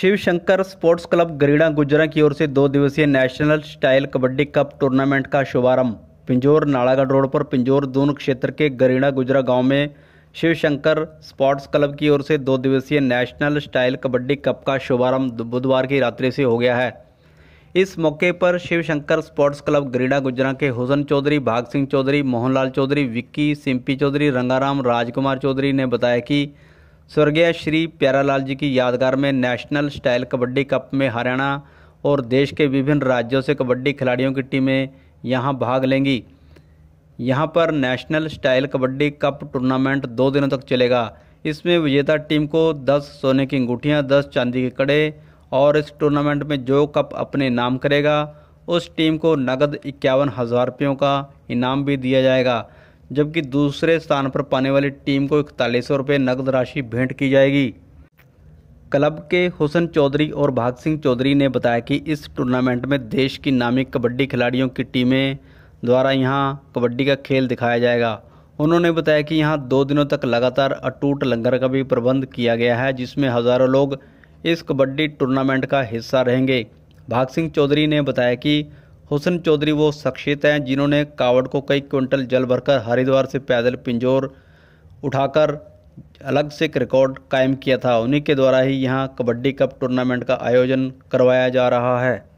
Shiv Shankar sports club Garida Gujra की ओर से दो दिवसीय national style kabaddi cup tournament का शुभारंभ पिंजौर नालागढ़ रोड पर पिंजौर दून क्षेत्र के गरीड़ा गुजरा गांव में शिव शंकर स्पोर्ट्स क्लब की ओर से दो दिवसीय नेशनल स्टाइल कबड्डी कप का शुभारंभ बुधवार की रात्रि से हो गया है इस मौके पर शिव शंकर स्पोर्ट्स क्लब गरीड़ा गुजरा के हुसन चौधरी भाग सिंह चौधरी मोहनलाल चौधरी विक्की सिंपी चौधरी रंगाराम राजकुमार चौधरी ने बताया कि स्वर्गीय श्री प्यारालाल जी की यादगार में नेशनल स्टाइल कबड्डी कप में हरियाणा और देश के विभिन्न राज्यों से कबड्डी खिलाड़ियों की टीमें यहाँ भाग लेंगी यहाँ पर national style kabaddi cup tournament दो दिनों तक चलेगा इसमें विजेता टीम को 10 सोने की अंगूठियाँ 10 चांदी के कड़े और इस टूर्नामेंट में जो कप अपने नाम करेगा उस टीम को नगद इक्यावन हज़ार रुपयों का इनाम भी दिया जाएगा जबकि दूसरे स्थान पर पाने वाली टीम को इकतालीस सौ रुपये नकद राशि भेंट की जाएगी क्लब के हुसन चौधरी और भाग सिंह चौधरी ने बताया कि इस टूर्नामेंट में देश की नामी कबड्डी खिलाड़ियों की टीमें द्वारा यहाँ कबड्डी का खेल दिखाया जाएगा उन्होंने बताया कि यहाँ दो दिनों तक लगातार अटूट लंगर का भी प्रबंध किया गया है जिसमें हज़ारों लोग इस कबड्डी टूर्नामेंट का हिस्सा रहेंगे भाग सिंह चौधरी ने बताया कि हुसन चौधरी वो शख्सियत हैं जिन्होंने कावड़ को कई क्विंटल जल भरकर हरिद्वार से पैदल पिंजौर उठाकर अलग से एक रिकॉर्ड कायम किया था उन्हीं के द्वारा ही यहाँ कबड्डी कप टूर्नामेंट का आयोजन करवाया जा रहा है